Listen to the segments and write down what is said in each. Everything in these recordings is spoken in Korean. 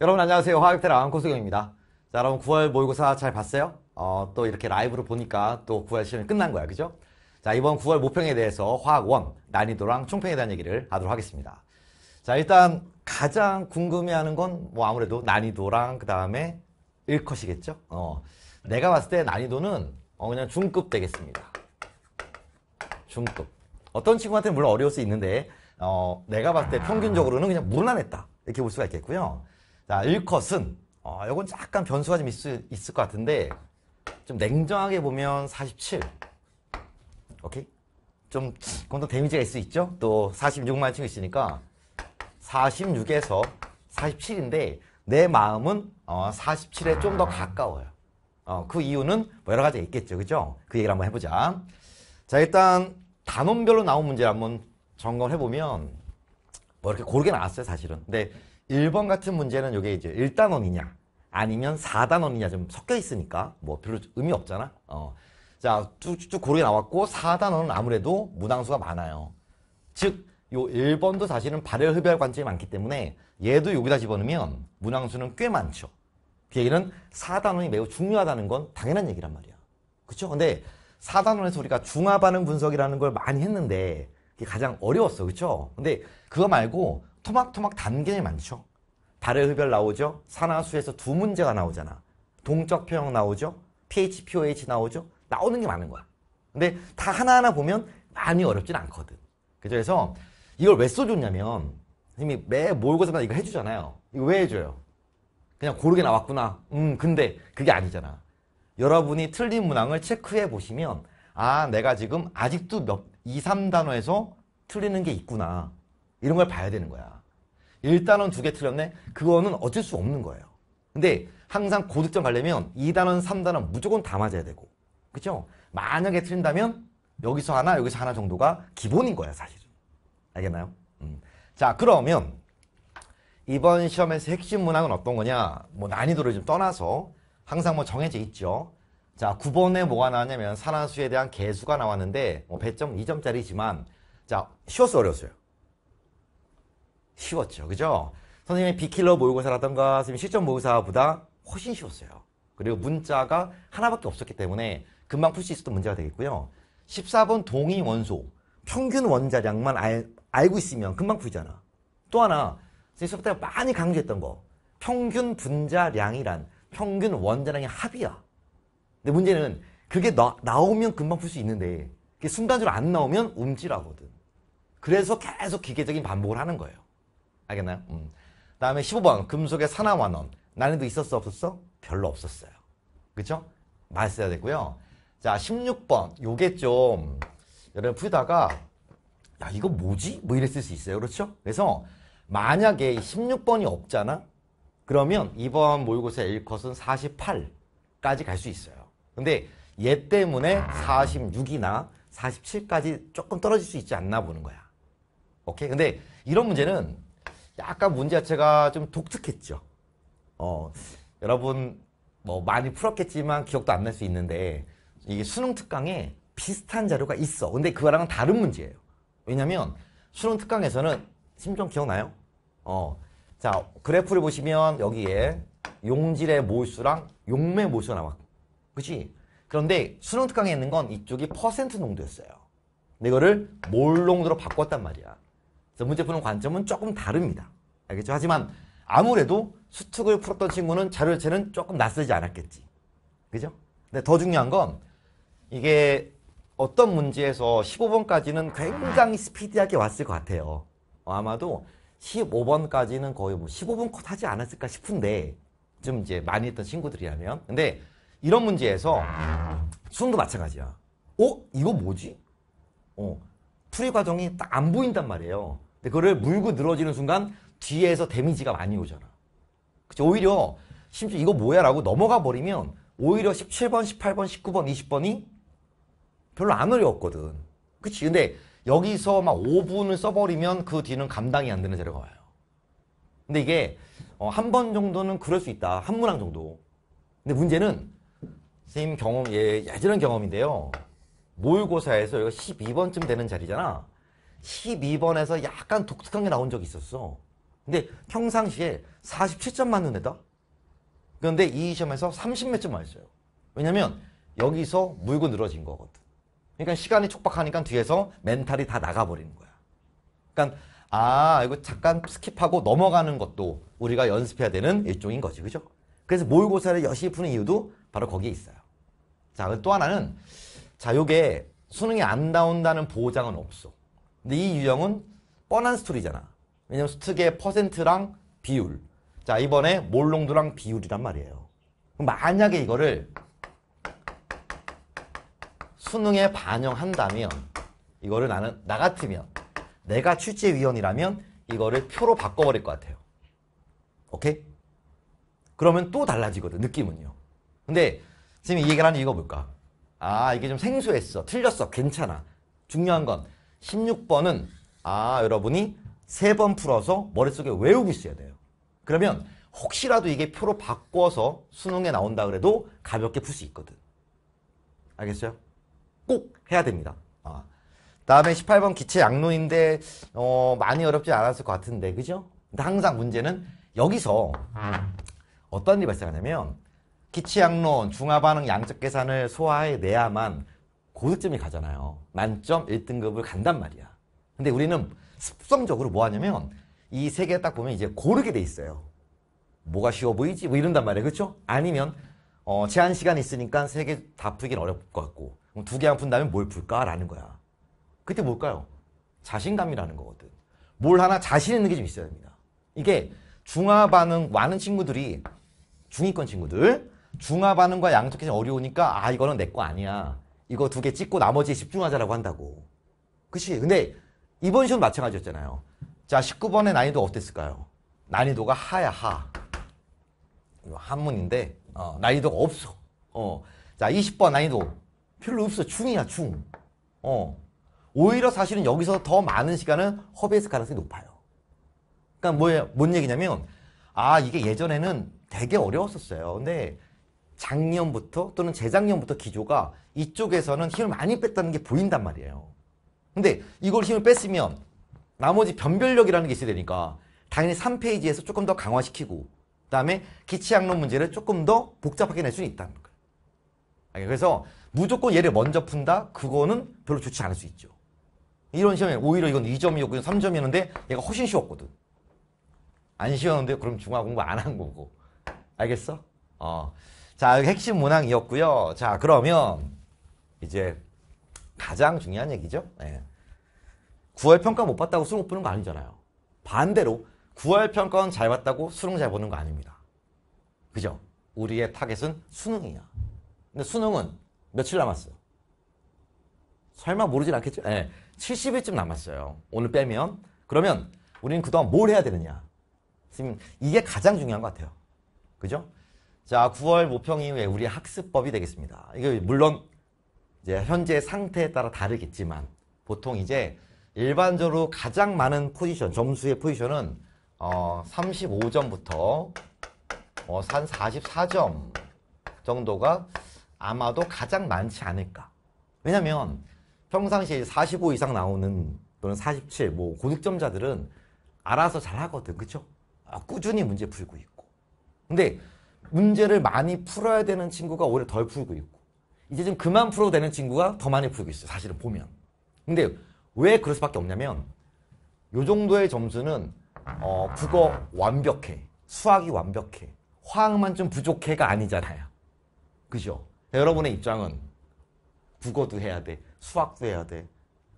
여러분 안녕하세요. 화학테랑 고수경입니다. 자, 여러분 9월 모의고사 잘 봤어요? 어, 또 이렇게 라이브로 보니까 또 9월 시험이 끝난 거야. 그죠? 자, 이번 9월 모평에 대해서 화학 1, 난이도랑 총평에 대한 얘기를 하도록 하겠습니다. 자, 일단 가장 궁금해하는 건 뭐 아무래도 난이도랑 그다음에 1컷이겠죠? 어. 내가 봤을 때 난이도는 어, 그냥 중급 되겠습니다. 중급. 어떤 친구한테는 물론 어려울 수 있는데 어, 내가 봤을 때 평균적으로는 그냥 무난했다. 이렇게 볼 수가 있겠고요. 자, 1컷은 어, 이건 약간 변수가 좀 있을, 있을 것 같은데 좀 냉정하게 보면 47 오케이? 좀 공동 데미지가 있을 수 있죠? 또 46만 친구 있으니까 46에서 47인데 내 마음은 어, 47에 좀 더 가까워요. 어, 그 이유는 뭐 여러 가지가 있겠죠. 그죠? 그 얘기를 한번 해보자. 자 일단 단원별로 나온 문제를 한번 점검해보면 뭐 이렇게 고르게 나왔어요 사실은. 근데 1번 같은 문제는 이게 이제 1단원이냐 아니면 4단원이냐 좀 섞여 있으니까 뭐 별로 의미 없잖아. 어. 자, 쭉쭉 고르게 나왔고 4단원은 아무래도 문항수가 많아요. 즉, 요 1번도 사실은 발열 흡열 관점이 많기 때문에 얘도 여기다 집어넣으면 문항수는 꽤 많죠. 그 얘기는 4단원이 매우 중요하다는 건 당연한 얘기란 말이야. 그쵸 근데 4단원에서 우리가 중화반응 분석이라는 걸 많이 했는데 가장 어려웠어. 그쵸? 근데 그거 말고 토막토막 단계는 많죠. 달의 흡열 나오죠. 산화수에서 두 문제가 나오잖아. 동적 표현 나오죠. pH, pOH 나오죠. 나오는 게 많은 거야. 근데 다 하나하나 보면 많이 어렵진 않거든. 그죠? 그래서 이걸 왜 써줬냐면 선생님이 매 모의고사마다 이거 해주잖아요. 이거 왜 해줘요? 그냥 고르게 나왔구나. 음, 근데 그게 아니잖아. 여러분이 틀린 문항을 체크해 보시면 아, 내가 지금 아직도 몇, 2, 3단어에서 틀리는 게 있구나. 이런 걸 봐야 되는 거야. 1단원 두 개 틀렸네? 그거는 어쩔 수 없는 거예요. 근데 항상 고득점 가려면 2단원, 3단원 무조건 다 맞아야 되고. 그죠? 만약에 틀린다면 여기서 하나, 여기서 하나 정도가 기본인 거야, 사실은. 알겠나요? 음. 자, 그러면 이번 시험에서 핵심 문항은 어떤 거냐? 뭐 난이도를 좀 떠나서 항상 뭐 정해져 있죠. 자 9번에 뭐가 나왔냐면 산환수에 대한 개수가 나왔는데 뭐 배점 2점짜리지만 자 쉬웠어 어려웠어요? 쉬웠죠 그죠? 선생님이 비킬러 모의고사라던가 선생님 이 실전 모의고사보다 훨씬 쉬웠어요 그리고 문자가 하나밖에 없었기 때문에 금방 풀 수 있었던 문제가 되겠고요 14번 동의 원소 평균 원자량만 알, 알고 있으면 금방 풀잖아 또 하나 선생님 수업 때 많이 강조했던 거 평균 분자량이란 평균 원자량의 합이야 근데 문제는 그게 나, 나오면 금방 풀 수 있는데 그게 순간적으로 안 나오면 움찔하거든. 그래서 계속 기계적인 반복을 하는 거예요. 알겠나요? 음. 다음에 15번 금속의 산화환원. 난이도 있었어 없었어? 별로 없었어요. 그쵸? 말써야 되고요. 자 16번 요게 좀 여러분 풀다가 야 이거 뭐지? 뭐 이랬을 수 있어요. 그렇죠? 그래서 만약에 16번이 없잖아? 그러면 이번 모의고사 1컷은 48까지 갈 수 있어요. 근데 얘 때문에 46이나 47까지 조금 떨어질 수 있지 않나 보는 거야. 오케이? 근데 이런 문제는 약간 문제 자체가 좀 독특했죠. 어, 여러분 뭐 많이 풀었겠지만 기억도 안 날 수 있는데 이게 수능 특강에 비슷한 자료가 있어. 근데 그거랑은 다른 문제예요. 왜냐면 수능 특강에서는 심정 기억나요? 어. 자, 그래프를 보시면 여기에 용질의 몰수랑 용매 몰수가 나왔고 그치? 그런데 수능 특강에 있는 건 이쪽이 퍼센트 농도였어요. 근데 이거를 몰 농도로 바꿨단 말이야. 그래서 문제 푸는 관점은 조금 다릅니다. 알겠죠? 하지만 아무래도 수특을 풀었던 친구는 자료체는 조금 낯설지 않았겠지. 그죠? 근데 더 중요한 건 이게 어떤 문제에서 15번까지는 굉장히 스피디하게 왔을 것 같아요. 어, 아마도 15번까지는 거의 뭐 15분 컷 하지 않았을까 싶은데 좀 이제 많이 했던 친구들이라면 근데 이런 문제에서 수능도 마찬가지야. 어? 이거 뭐지? 어. 풀이 과정이 딱 안 보인단 말이에요. 근데 그거를 물고 늘어지는 순간 뒤에서 데미지가 많이 오잖아. 그치? 오히려 심지어 이거 뭐야 라고 넘어가 버리면 오히려 17번, 18번, 19번, 20번이 별로 안 어려웠거든. 그치? 근데 여기서 막 5분을 써버리면 그 뒤는 감당이 안 되는 자료가 와요. 근데 이게 어, 한 번 정도는 그럴 수 있다. 한 문항 정도. 근데 문제는 선생님 경험, 예, 예전 경험인데요. 모의고사에서 여기가 12번쯤 되는 자리잖아. 12번에서 약간 독특한 게 나온 적이 있었어. 근데 평상시에 47점 맞는 애다? 그런데 이 시험에서 30몇 점 맞았어요. 왜냐면 여기서 물고 늘어진 거거든. 그러니까 시간이 촉박하니까 뒤에서 멘탈이 다 나가버리는 거야. 그러니까 아 이거 잠깐 스킵하고 넘어가는 것도 우리가 연습해야 되는 일종인 거지. 그죠? 그래서 모의고사를 열심히 푸는 이유도 바로 거기에 있어요. 자, 또 하나는 자, 요게 수능이 안 나온다는 보장은 없어. 근데 이 유형은 뻔한 스토리잖아. 왜냐면 수특의 퍼센트랑 비율. 자, 이번에 몰롱도랑 비율이란 말이에요. 그럼 만약에 이거를 수능에 반영한다면 이거를 나는 나 같으면 내가 출제위원이라면 이거를 표로 바꿔버릴 것 같아요. 오케이? 그러면 또 달라지거든 느낌은요 근데 지금 이 얘기를 하는 이유가 뭘까 아 이게 좀 생소했어 틀렸어 괜찮아 중요한 건 16번은 아 여러분이 3번 풀어서 머릿속에 외우고 있어야 돼요 그러면 혹시라도 이게 표로 바꿔서 수능에 나온다 그래도 가볍게 풀 수 있거든 알겠어요? 꼭 해야 됩니다 아. 다음에 18번 기체 양론인데 어, 많이 어렵지 않았을 것 같은데 그죠? 근데 항상 문제는 여기서 어떤 일이 발생하냐면 기치양론, 중화반응 양적 계산을 소화해내야만 고득점이 가잖아요. 만점 1등급을 간단 말이야. 근데 우리는 습성적으로 뭐 하냐면 이 세 개 딱 보면 이제 고르게 돼 있어요. 뭐가 쉬워 보이지? 뭐 이런단 말이에요. 그렇죠? 아니면 어, 제한 시간이 있으니까 세 개 다 풀긴 어렵울것 같고 두 개만 푼다면 뭘 풀까라는 거야. 그때 뭘까요? 자신감이라는 거거든. 뭘 하나 자신 있는 게 좀 있어야 됩니다. 이게 중화반응 많은 친구들이 중위권 친구들 중합반응과 양쪽이 어려우니까 아 이거는 내 거 아니야. 이거 두 개 찍고 나머지에 집중하자라고 한다고. 그치? 근데 이번 시험 마찬가지였잖아요. 자 19번의 난이도 어땠을까요? 난이도가 하야 하. 이거 한문인데 어, 난이도가 없어. 어. 자 20번 난이도 필요 없어. 중이야 중. 어. 오히려 사실은 여기서 더 많은 시간은 허비했을 가능성이 높아요. 그러니까 뭐예요? 뭔 얘기냐면 아 이게 예전에는 되게 어려웠었어요. 근데 작년부터 또는 재작년부터 기조가 이쪽에서는 힘을 많이 뺐다는 게 보인단 말이에요. 근데 이걸 힘을 뺐으면 나머지 변별력이라는 게 있어야 되니까 당연히 3페이지에서 조금 더 강화시키고 그다음에 기치학론 문제를 조금 더 복잡하게 낼 수는 있다는 거예요. 그래서 무조건 얘를 먼저 푼다? 그거는 별로 좋지 않을 수 있죠. 이런 시험에 오히려 이건 2점이었고 3점이었는데 얘가 훨씬 쉬웠거든. 안 쉬웠는데 그럼 중화 공부 안 한 거고. 알겠어? 어. 자, 핵심 문항이었고요. 자, 그러면 이제 가장 중요한 얘기죠. 예. 9월 평가 못 봤다고 수능 못 보는 거 아니잖아요. 반대로 9월 평가는 잘 봤다고 수능 잘 보는 거 아닙니다. 그죠? 우리의 타겟은 수능이야. 근데 수능은 며칠 남았어요? 설마 모르진 않겠죠? 예. 70일쯤 남았어요. 오늘 빼면. 그러면 우리는 그동안 뭘 해야 되느냐? 지금 이게 가장 중요한 것 같아요. 그죠? 자, 9월 모평 이후에 우리 학습법이 되겠습니다. 이게 물론 이제 현재 상태에 따라 다르겠지만 보통 이제 일반적으로 가장 많은 포지션, 점수의 포지션은 어, 35점부터 어, 산 44점 정도가 아마도 가장 많지 않을까. 왜냐면 평상시에 45 이상 나오는 또는 47, 뭐 고득점자들은 알아서 잘 하거든. 그쵸? 아, 꾸준히 문제 풀고 있고 근데 문제를 많이 풀어야 되는 친구가 오히려 덜 풀고 있고 이제 좀 그만 풀어도 되는 친구가 더 많이 풀고 있어요 사실은 보면 근데 왜 그럴 수밖에 없냐면 요 정도의 점수는 어, 국어 완벽해 수학이 완벽해 화학만 좀 부족해가 아니잖아요 그죠? 여러분의 입장은 국어도 해야 돼 수학도 해야 돼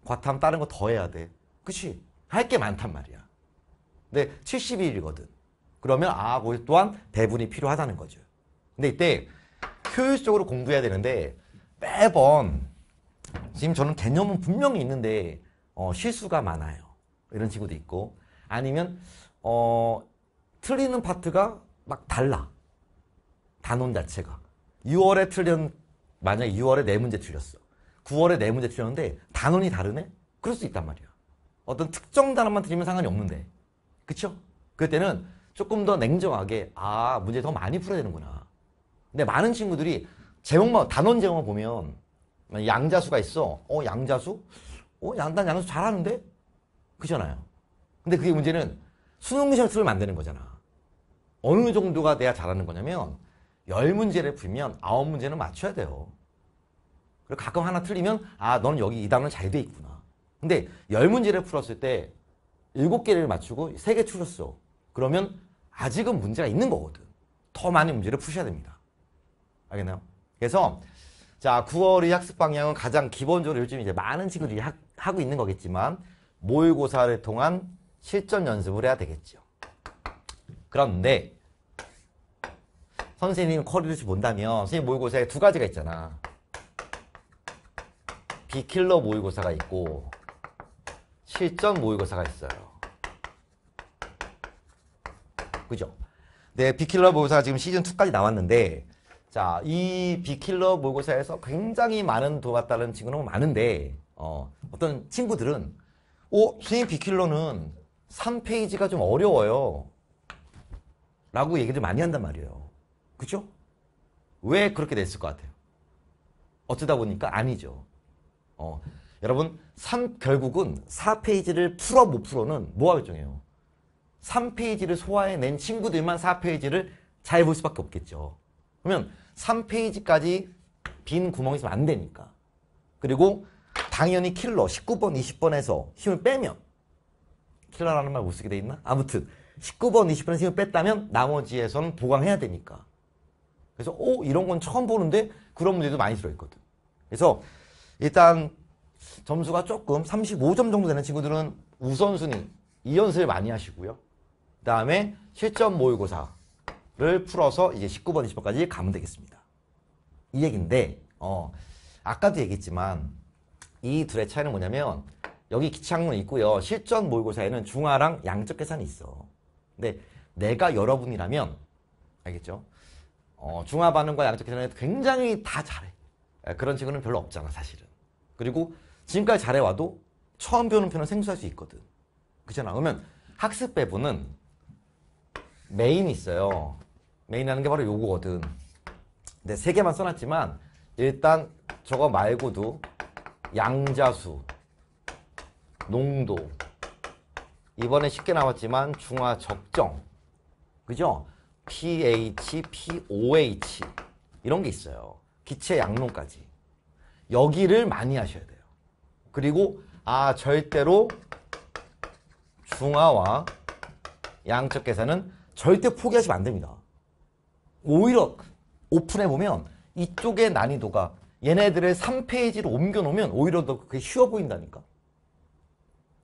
과탐 다른 거 더 해야 돼 그치? 할 게 많단 말이야 근데 70일이거든. 그러면 아, 거기 또한 대분이 필요하다는 거죠. 근데 이때 효율적으로 공부해야 되는데 매번 지금 저는 개념은 분명히 있는데 어, 실수가 많아요. 이런 친구도 있고 아니면 어, 틀리는 파트가 막 달라. 단원 자체가. 6월에 틀린 만약에 6월에 네 문제 틀렸어. 9월에 네 문제 틀렸는데 단원이 다르네? 그럴 수 있단 말이야. 어떤 특정 단원만 틀리면 상관이 없는데 그쵸? 그때는 조금 더 냉정하게 아 문제 더 많이 풀어야 되는구나. 근데 많은 친구들이 제목만 단원 제목만 보면 양자수가 있어. 어 양자수? 어 양단 양수 잘하는데? 그잖아요. 근데 그게 문제는 수능 셔츠를 만드는 거잖아. 어느 정도가 돼야 잘하는 거냐면 10문제를 풀면 9문제는 맞춰야 돼요. 그리고 가끔 하나 틀리면 아 너는 여기 이 단원 잘 돼 있구나. 근데 10문제를 풀었을 때 7개를 맞추고 3개 추렸어. 그러면 아직은 문제가 있는 거거든. 더 많은 문제를 푸셔야 됩니다. 알겠나요? 그래서 자 9월의 학습 방향은 가장 기본적으로 요즘 이제 많은 친구들이 하, 하고 있는 거겠지만 모의고사를 통한 실전 연습을 해야 되겠죠. 그런데 선생님 커리를 본다면 선생님 모의고사에 두 가지가 있잖아. 비킬러 모의고사가 있고 시점 모의고사가 있어요. 그죠? 네, 비킬러 모의고사가 지금 시즌2까지 나왔는데 자, 이 비킬러 모의고사에서 굉장히 많은 도움받다는 친구는 많은데 어, 어떤 친구들은 오, 선생님 비킬러는 3페이지가 좀 어려워요. 라고 얘기를 많이 한단 말이에요. 그죠? 왜 그렇게 됐을 것 같아요? 어쩌다 보니까 아니죠. 어, 여러분 3 결국은 4페이지를 풀어 못 풀어는 뭐가 결정해요. 3페이지를 소화해낸 친구들만 4페이지를 잘 볼 수밖에 없겠죠. 그러면 3페이지까지 빈 구멍이 있으면 안 되니까. 그리고 당연히 킬러 19번, 20번에서 힘을 빼면 킬러라는 말 못 쓰게 돼 있나? 아무튼 19번, 20번에서 힘을 뺐다면 나머지에서는 보강해야 되니까. 그래서 오 이런 건 처음 보는데 그런 문제도 많이 들어있거든. 그래서 일단 점수가 조금 35점 정도 되는 친구들은 우선순위, 2연습을 많이 하시고요. 그 다음에 실전 모의고사를 풀어서 이제 19번, 20번까지 가면 되겠습니다. 이 얘기인데 어, 아까도 얘기했지만 이 둘의 차이는 뭐냐면 여기 기출학문 있고요. 실전 모의고사에는 중하랑 양적 계산이 있어. 근데 내가 여러분이라면 알겠죠? 어, 중하 반응과 양적 계산에 굉장히 다 잘해. 예, 그런 친구는 별로 없잖아 사실은. 그리고 지금까지 잘해와도 처음 배우는 표현 생소할 수 있거든. 그렇잖아. 그러면 학습 배분은 메인이 있어요. 메인이라는 게 바로 요거거든. 근데 세 개만 써놨지만 일단 저거 말고도 양자수, 농도, 이번에 쉽게 나왔지만 중화 적정, 그죠? pH, pOH 이런 게 있어요. 기체 양론까지. 여기를 많이 하셔야 돼요. 그리고 아 절대로 중화와 양적 계산은 절대 포기하시면 안 됩니다. 오히려 오픈해보면 이쪽의 난이도가 얘네들의 3페이지로 옮겨놓으면 오히려 더 그게 쉬워 보인다니까.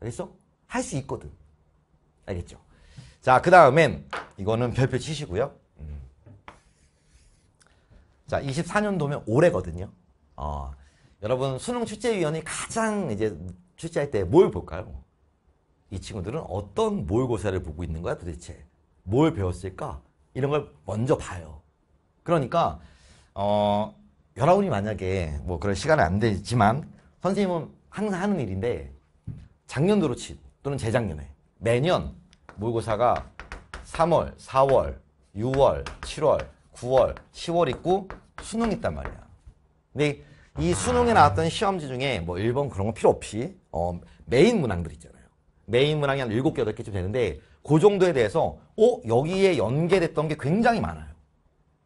알겠어? 할 수 있거든. 알겠죠? 자, 그 다음엔 이거는 별표 치시고요. 음. 자, 24년도면 올해거든요. 어, 여러분 수능 출제위원이 가장 이제 출제할 때 뭘 볼까요? 이 친구들은 어떤 모의고사를 보고 있는 거야 도대체? 뭘 배웠을까? 이런 걸 먼저 봐요. 그러니까 어 여러분이 만약에 뭐 그런 시간은안 되지만 선생님은 항상 하는 일인데 작년도로 치 또는 재작년에 매년 모의고사가 3월, 4월, 6월, 7월, 9월, 10월 있고 수능 있단 말이야. 근데 이 수능에 나왔던 시험지 중에 뭐 1번 그런 거 필요 없이 어, 메인 문항들 있잖아요. 메인 문항이 한 7개, 8개쯤 되는데 그 정도에 대해서 어? 여기에 연계됐던 게 굉장히 많아요.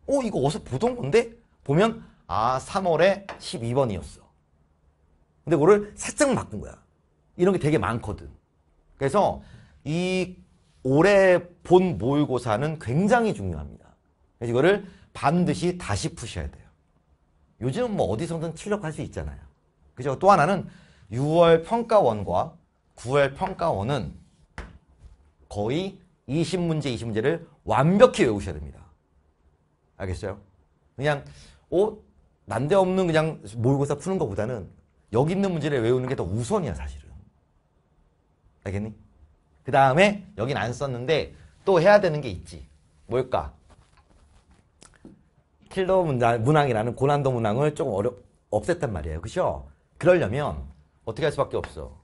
어? 이거 어디서 보던 건데? 보면 아 3월에 12번이었어. 근데 그거를 살짝 바꾼 거야. 이런 게 되게 많거든. 그래서 이 올해 본 모의고사는 굉장히 중요합니다. 그래서 이거를 반드시 다시 푸셔야 돼요. 요즘은 뭐 어디서든 출력할 수 있잖아요. 그죠? 또 하나는 6월 평가원과 9월 평가원은 거의 20문제, 20문제를 완벽히 외우셔야 됩니다. 알겠어요? 그냥 어? 난데없는 그냥 모의고사 푸는 것보다는 여기 있는 문제를 외우는 게 더 우선이야 사실은. 알겠니? 그 다음에 여긴 안 썼는데 또 해야 되는 게 있지. 뭘까? 킬러 문항이라는 고난도 문항을 조금 어려 없앴단 말이에요. 그죠? 그러려면 어떻게 할 수밖에 없어.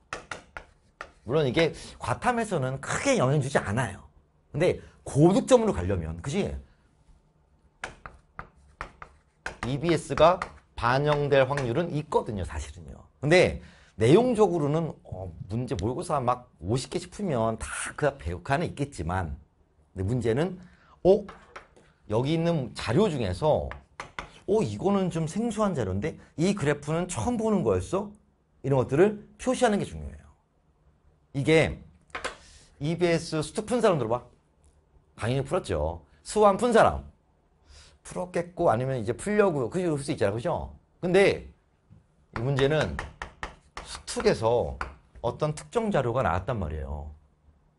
물론 이게 과탐에서는 크게 영향 주지 않아요. 근데 고득점으로 가려면 그지? EBS가 반영될 확률은 있거든요, 사실은요. 근데 내용적으로는 어, 문제 모의고사 막 50개씩 풀면 다그 배역 그 안에 있겠지만 근데 문제는 어? 여기 있는 자료 중에서 오 어, 이거는 좀 생소한 자료인데 이 그래프는 처음 보는 거였어? 이런 것들을 표시하는 게 중요해요. 이게 EBS 수특푼 사람 들어봐. 당연히 풀었죠. 수완 푼 사람. 풀었겠고 아니면 이제 풀려고 그럴 수 있잖아. 요 그죠? 근데 이 문제는 수특에서 어떤 특정 자료가 나왔단 말이에요.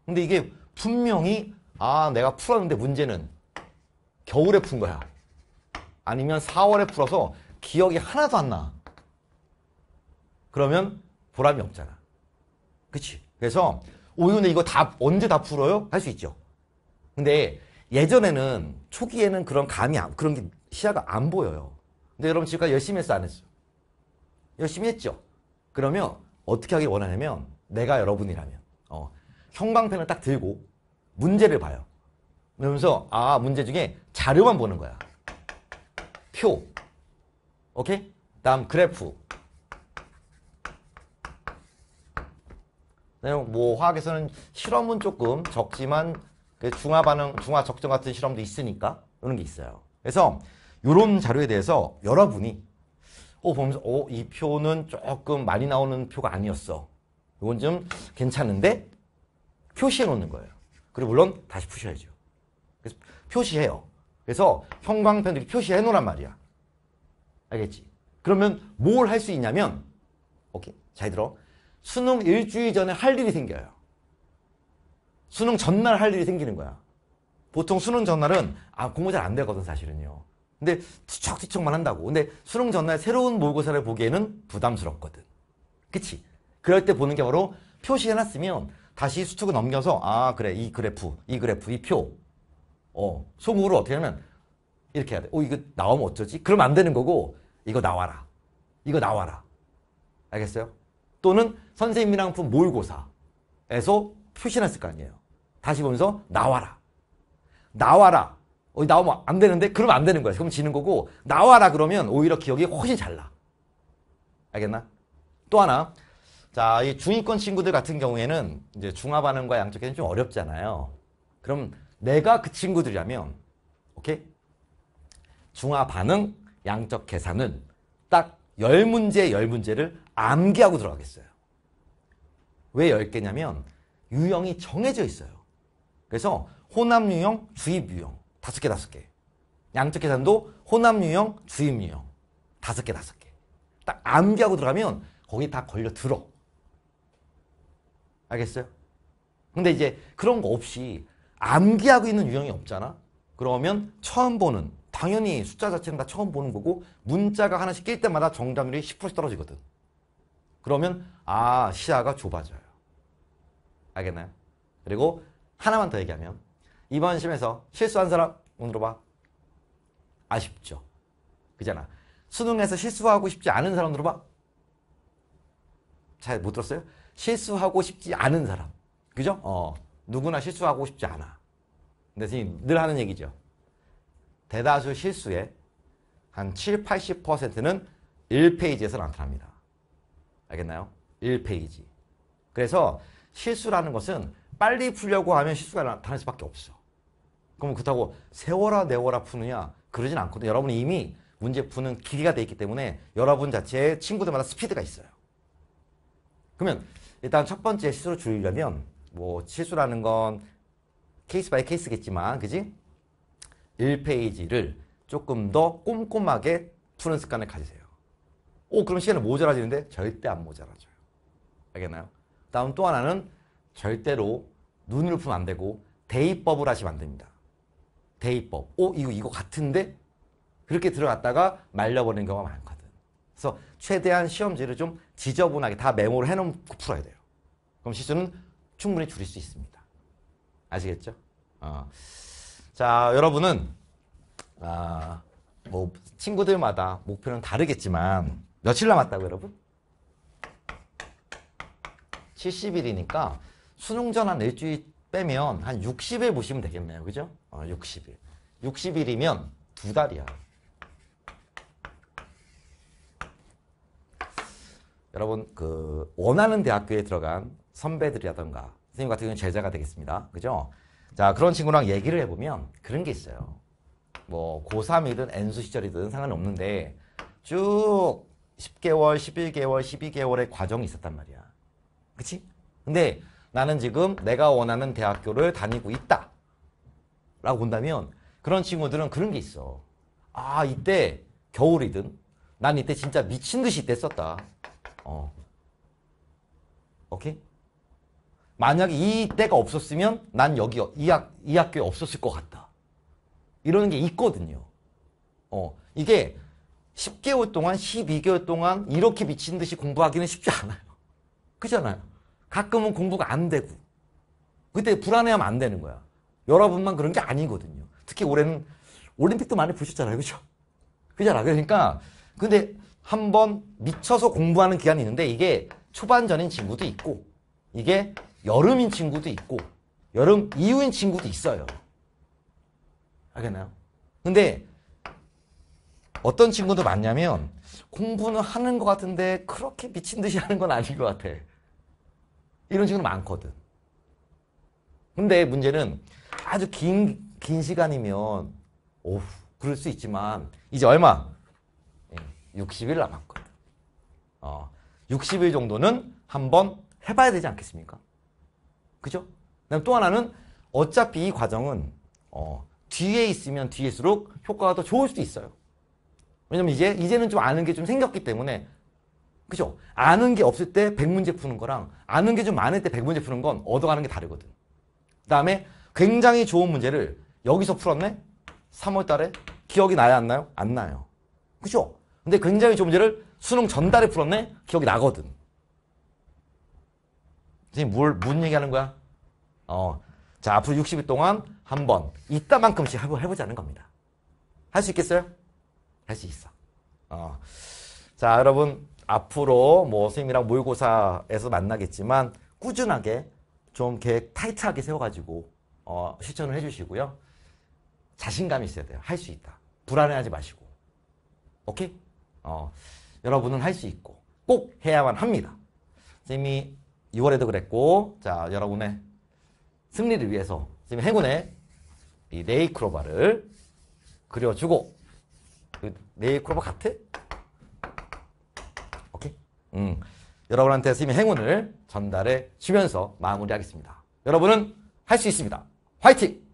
근데 이게 분명히 아 내가 풀었는데 문제는 겨울에 푼 거야. 아니면 4월에 풀어서 기억이 하나도 안 나. 그러면 보람이 없잖아. 그치? 그래서 오윤에 이거 다 언제 다 풀어요? 할 수 있죠. 근데 예전에는 초기에는 그런 감이 안, 그런 게 시야가 안 보여요. 근데 여러분 지금까지 열심히 했어 안 했어? 열심히 했죠. 그러면 어떻게 하길 원하냐면 내가 여러분이라면 어, 형광펜을 딱 들고 문제를 봐요. 그러면서 아 문제 중에 자료만 보는 거야. 표. 오케이? 다음 그래프. 뭐 화학에서는 실험은 조금 적지만 그 중화 반응, 중화 적정 같은 실험도 있으니까 이런 게 있어요. 그래서 이런 자료에 대해서 여러분이 어 보면서 어이 표는 조금 많이 나오는 표가 아니었어. 이건 좀 괜찮은데 표시해 놓는 거예요. 그리고 물론 다시 푸셔야죠. 그래서 표시해요. 그래서 형광펜들이 표시해 놓으란 말이야. 알겠지? 그러면 뭘 할 수 있냐면 오케이 잘 들어. 수능 일주일 전에 할 일이 생겨요. 수능 전날 할 일이 생기는 거야. 보통 수능 전날은 아 공부 잘 안 되거든 사실은요. 근데 뒤척뒤척만 한다고. 근데 수능 전날 새로운 모의고사를 보기에는 부담스럽거든. 그치? 그럴 때 보는 게 바로 표시해놨으면 다시 수축을 넘겨서 아 그래 이 그래프 이 그래프 이표 어, 소극으로 어떻게 하면 이렇게 해야 돼. 어, 이거 나오면 어쩌지? 그럼 안 되는 거고, 이거 나와라. 이거 나와라. 알겠어요? 또는 선생님이랑 푼 모의고사에서 표시났을 거 아니에요. 다시 보면서 나와라. 나와라. 어, 나오면 안 되는데? 그러면 안 되는 거야. 그럼 지는 거고, 나와라 그러면 오히려 기억이 훨씬 잘 나. 알겠나? 또 하나. 자, 이 중위권 친구들 같은 경우에는 이제 중화 반응과 양적 개념 좀 어렵잖아요. 그럼 내가 그 친구들이라면 오케이? 중화 반응 양적 계산은 딱 10문제 10문제를 암기하고 들어가겠어요. 왜 10개냐면 유형이 정해져 있어요. 그래서 혼합 유형, 주입 유형 다섯 개 다섯 개. 양적 계산도 혼합 유형, 주입 유형 다섯 개 다섯 개. 딱 암기하고 들어가면 거기 다 걸려 들어. 알겠어요? 근데 이제 그런 거 없이 암기하고 있는 유형이 없잖아. 그러면 처음 보는 당연히 숫자 자체는 다 처음 보는 거고 문자가 하나씩 낄 때마다 정답률이 10% 떨어지거든. 그러면 아 시야가 좁아져요. 알겠나요? 그리고 하나만 더 얘기하면 이번 시험에서 실수한 사람 오늘로 봐. 아쉽죠. 그잖아. 수능에서 실수하고 싶지 않은 사람들로 봐. 잘 못 들었어요? 실수하고 싶지 않은 사람. 그죠? 어. 누구나 실수하고 싶지 않아. 근데 스님 늘 하는 얘기죠. 대다수 실수의 한 7, 80%는 1페이지에서 나타납니다. 알겠나요? 1페이지. 그래서 실수라는 것은 빨리 풀려고 하면 실수가 나타날 수밖에 없어. 그럼 그렇다고 세워라 내워라 푸느냐 그러진 않거든요. 여러분이 이미 문제 푸는 기계가 돼 있기 때문에 여러분 자체의 친구들마다 스피드가 있어요. 그러면 일단 첫 번째 실수를 줄이려면 뭐 실수라는 건 케이스 바이 케이스겠지만 그지? 1페이지를 조금 더 꼼꼼하게 푸는 습관을 가지세요. 오 그럼 시간이 모자라지는데 절대 안 모자라져요. 알겠나요? 다음 또 하나는 절대로 눈을 푸면안 되고 대입법을 하시면 안 됩니다. 대입법. 오 이거 이거 같은데? 그렇게 들어갔다가 말려버리는 경우가 많거든. 그래서 최대한 시험지를 좀 지저분하게 다 메모를 해놓고 풀어야 돼요. 그럼 실수는 충분히 줄일 수 있습니다. 아시겠죠? 어. 자, 여러분은 아, 뭐 친구들마다 목표는 다르겠지만 며칠 남았다고 여러분? 70일이니까 수능 전 한 일주일 빼면 한 60일 보시면 되겠네요. 그죠? 어, 60일. 60일이면 두 달이야. 여러분 그 원하는 대학교에 들어간 선배들이라던가 선생님 같은 경우는 제자가 되겠습니다. 그죠? 자 그런 친구랑 얘기를 해보면 그런 게 있어요. 뭐 고3이든 N수 시절이든 상관없는데 쭉 10개월, 11개월, 12개월의 과정이 있었단 말이야. 그치? 근데 나는 지금 내가 원하는 대학교를 다니고 있다. 라고 본다면 그런 친구들은 그런 게 있어. 아, 이때 겨울이든 난 이때 진짜 미친 듯이 이때 썼다. 어. 오케이? 만약에 이 때가 없었으면 난 여기 이, 학, 이 학교에 없었을 것 같다. 이러는 게 있거든요. 어, 이게 10개월 동안, 12개월 동안 이렇게 미친 듯이 공부하기는 쉽지 않아요. 그잖아요. 가끔은 공부가 안 되고. 그때 불안해하면 안 되는 거야. 여러분만 그런 게 아니거든요. 특히 올해는 올림픽도 많이 보셨잖아요. 그죠? 그잖아. 그러니까 근데 한번 미쳐서 공부하는 기간이 있는데 이게 초반전인 친구도 있고 이게 여름인 친구도 있고 여름 이후인 친구도 있어요. 알겠나요? 근데 어떤 친구도 많냐면 공부는 하는 것 같은데 그렇게 미친 듯이 하는 건 아닌 것 같아. 이런 친구는 많거든. 근데 문제는 아주 긴, 긴 시간이면 오우 그럴 수 있지만 이제 얼마? 60일 예, 남았거든. 어, 60일 정도는 한번 해봐야 되지 않겠습니까? 그죠? 그다음 또 하나는 어차피 이 과정은 어, 뒤에 있으면 뒤에 수록 효과가 더 좋을 수도 있어요. 왜냐면 이제 이제는 좀 아는 게 좀 생겼기 때문에 그죠? 아는 게 없을 때 100문제 푸는 거랑 아는 게 좀 많을 때 100문제 푸는 건 얻어가는 게 다르거든. 그다음에 굉장히 좋은 문제를 여기서 풀었네? 3월 달에 기억이 나요, 안 나요? 안 나요. 그죠? 근데 굉장히 좋은 문제를 수능 전달에 풀었네? 기억이 나거든. 선생님 뭘, 문 얘기하는 거야? 어. 자, 앞으로 60일 동안 한 번, 이따만큼씩 해보, 해보자는 겁니다. 할 수 있겠어요? 할 수 있어. 어. 자, 여러분, 앞으로 뭐 선생님이랑 모의고사에서 만나겠지만, 꾸준하게 좀 계획 타이트하게 세워가지고, 어, 실천을 해주시고요. 자신감이 있어야 돼요. 할 수 있다. 불안해하지 마시고. 오케이? 어, 여러분은 할 수 있고, 꼭 해야만 합니다. 선생님이 6월에도 그랬고 자 여러분의 승리를 위해서 지금 행운의 이 네이크로바를 그려주고 그 네이크로바 같아? 오케이? 음, 여러분한테 지금 행운을 전달해 주면서 마무리하겠습니다. 여러분은 할 수 있습니다. 화이팅!